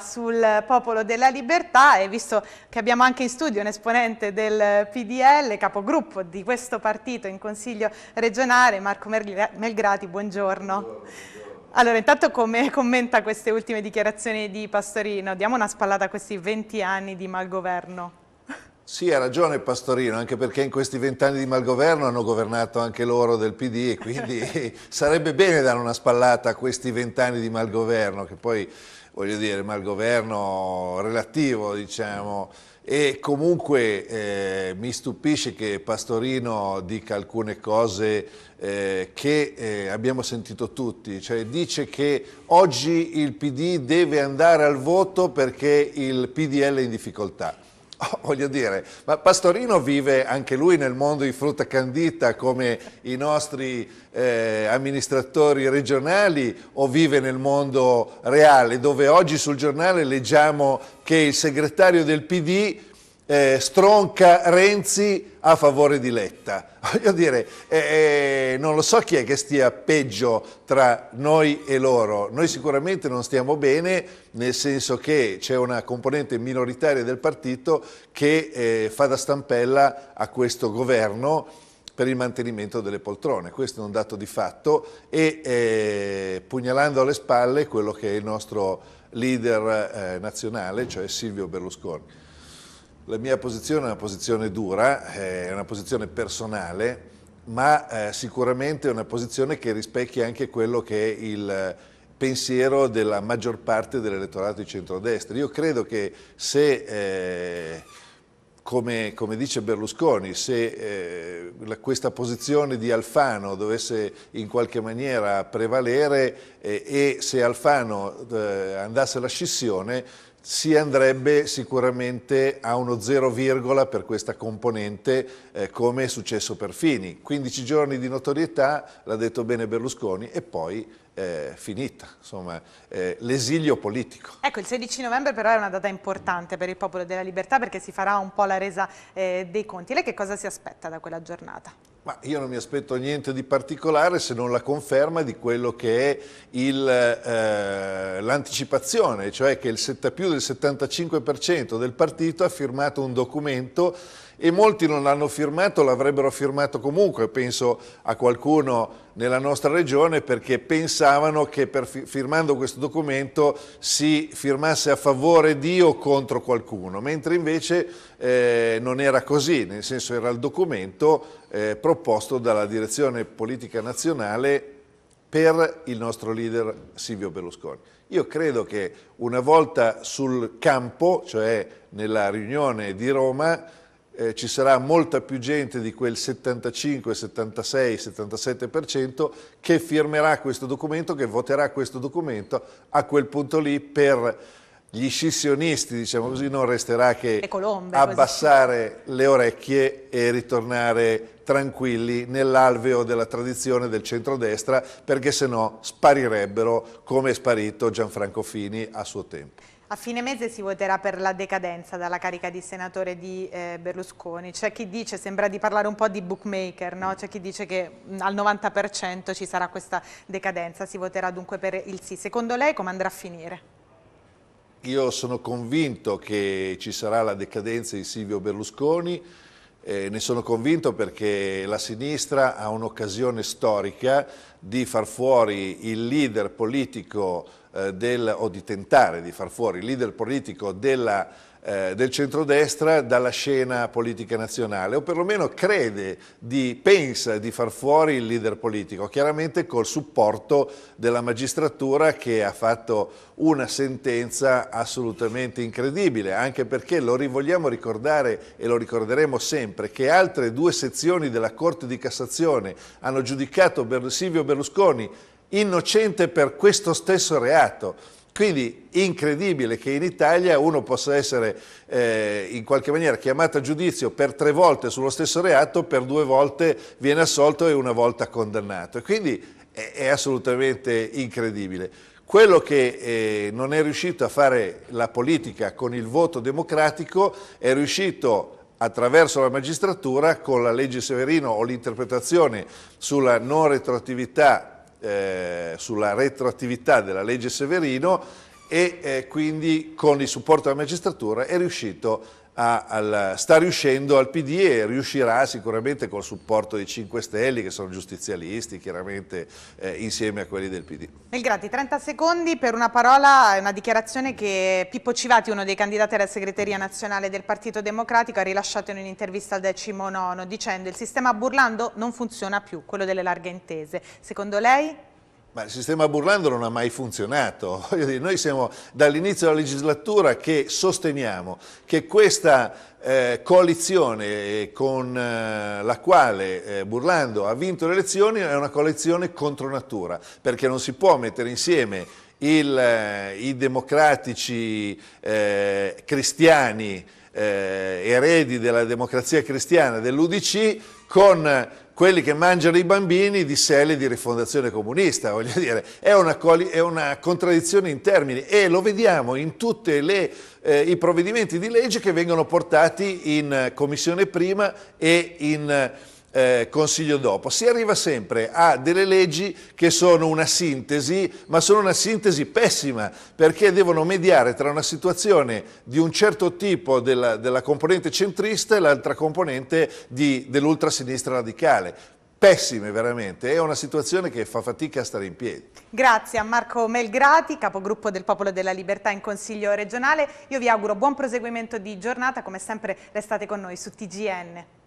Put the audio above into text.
sul Popolo della Libertà e visto che abbiamo anche in studio un esponente del PDL, capogruppo di questo partito in Consiglio regionale, Marco Melgrati, buongiorno. buongiorno. Allora, intanto come commenta queste ultime dichiarazioni di Pastorino? Diamo una spallata a questi 20 anni di malgoverno. Sì, ha ragione Pastorino, anche perché in questi vent'anni di malgoverno hanno governato anche loro del PD e quindi sarebbe bene dare una spallata a questi vent'anni di malgoverno che poi voglio dire, ma il governo relativo, diciamo, e comunque eh, mi stupisce che Pastorino dica alcune cose eh, che eh, abbiamo sentito tutti, cioè dice che oggi il PD deve andare al voto perché il PDL è in difficoltà. Oh, voglio dire, ma Pastorino vive anche lui nel mondo di frutta candita come i nostri eh, amministratori regionali o vive nel mondo reale dove oggi sul giornale leggiamo che il segretario del PD eh, stronca Renzi a favore di Letta. Voglio dire, eh, eh, non lo so chi è che stia peggio tra noi e loro. Noi sicuramente non stiamo bene, nel senso che c'è una componente minoritaria del partito che eh, fa da stampella a questo governo per il mantenimento delle poltrone. Questo è un dato di fatto e eh, pugnalando alle spalle quello che è il nostro leader eh, nazionale, cioè Silvio Berlusconi. La mia posizione è una posizione dura, eh, è una posizione personale, ma eh, sicuramente è una posizione che rispecchia anche quello che è il eh, pensiero della maggior parte dell'elettorato di centrodestra. Io credo che se... Eh, come, come, dice Berlusconi, se eh, la, questa posizione di Alfano dovesse in qualche maniera prevalere eh, e se Alfano eh, andasse alla scissione, si andrebbe sicuramente a uno zero virgola per questa componente eh, come è successo per Fini. 15 giorni di notorietà, l'ha detto bene Berlusconi, e poi eh, finita, insomma, eh, l'esilio politico. Ecco, il 16 novembre però è una data importante per il Popolo della Libertà perché si farà un po' la resa eh, dei conti. Lei che cosa si aspetta da quella giornata? Ma io non mi aspetto niente di particolare se non la conferma di quello che è eh, l'anticipazione, cioè che il 7, più del 75% del partito ha firmato un documento e molti non l'hanno firmato, l'avrebbero firmato comunque, penso a qualcuno nella nostra regione perché pensavano che per, firmando questo documento si firmasse a favore di o contro qualcuno, mentre invece eh, non era così, nel senso era il documento eh, proposto dalla direzione politica nazionale per il nostro leader Silvio Berlusconi. Io credo che una volta sul campo, cioè nella riunione di Roma, eh, ci sarà molta più gente di quel 75, 76, 77% che firmerà questo documento, che voterà questo documento a quel punto lì per gli scissionisti, diciamo così, non resterà che Colombe, abbassare così. le orecchie e ritornare tranquilli nell'alveo della tradizione del centrodestra, perché se no sparirebbero come è sparito Gianfranco Fini a suo tempo. A fine mese si voterà per la decadenza dalla carica di senatore di eh, Berlusconi. C'è chi dice, sembra di parlare un po' di bookmaker, no? c'è chi dice che mm, al 90% ci sarà questa decadenza, si voterà dunque per il sì. Secondo lei come andrà a finire? Io sono convinto che ci sarà la decadenza di Silvio Berlusconi, eh, ne sono convinto perché la sinistra ha un'occasione storica di far fuori il leader politico eh, del, o di tentare di far fuori il leader politico della eh, del centrodestra dalla scena politica nazionale o perlomeno crede, di, pensa di far fuori il leader politico, chiaramente col supporto della magistratura che ha fatto una sentenza assolutamente incredibile, anche perché lo rivogliamo ricordare e lo ricorderemo sempre che altre due sezioni della Corte di Cassazione hanno giudicato Silvio Berlusconi innocente per questo stesso reato quindi incredibile che in Italia uno possa essere eh, in qualche maniera chiamato a giudizio per tre volte sullo stesso reato, per due volte viene assolto e una volta condannato. Quindi è, è assolutamente incredibile. Quello che eh, non è riuscito a fare la politica con il voto democratico è riuscito attraverso la magistratura con la legge Severino o l'interpretazione sulla non retroattività eh, sulla retroattività della legge Severino e eh, quindi con il supporto della magistratura è riuscito a a, al, sta riuscendo al PD e riuscirà sicuramente col supporto dei 5 Stelle che sono giustizialisti chiaramente eh, insieme a quelli del PD. Melgrati, 30 secondi per una parola, una dichiarazione che Pippo Civati, uno dei candidati alla segreteria nazionale del Partito Democratico, ha rilasciato in un'intervista al decimo nono dicendo il sistema burlando non funziona più, quello delle larghe intese. Secondo lei? Ma il sistema Burlando non ha mai funzionato, dire, noi siamo dall'inizio della legislatura che sosteniamo che questa eh, coalizione eh, con eh, la quale eh, Burlando ha vinto le elezioni è una coalizione contro natura, perché non si può mettere insieme il, eh, i democratici eh, cristiani eh, eredi della democrazia cristiana dell'Udc con quelli che mangiano i bambini di selle di rifondazione comunista, voglio dire, è una, è una contraddizione in termini e lo vediamo in tutti eh, i provvedimenti di legge che vengono portati in commissione prima e in eh, consiglio dopo. Si arriva sempre a delle leggi che sono una sintesi, ma sono una sintesi pessima, perché devono mediare tra una situazione di un certo tipo della, della componente centrista e l'altra componente dell'ultrasinistra radicale. Pessime veramente, è una situazione che fa fatica a stare in piedi. Grazie a Marco Melgrati, capogruppo del Popolo della Libertà in Consiglio regionale. Io vi auguro buon proseguimento di giornata, come sempre restate con noi su TGN.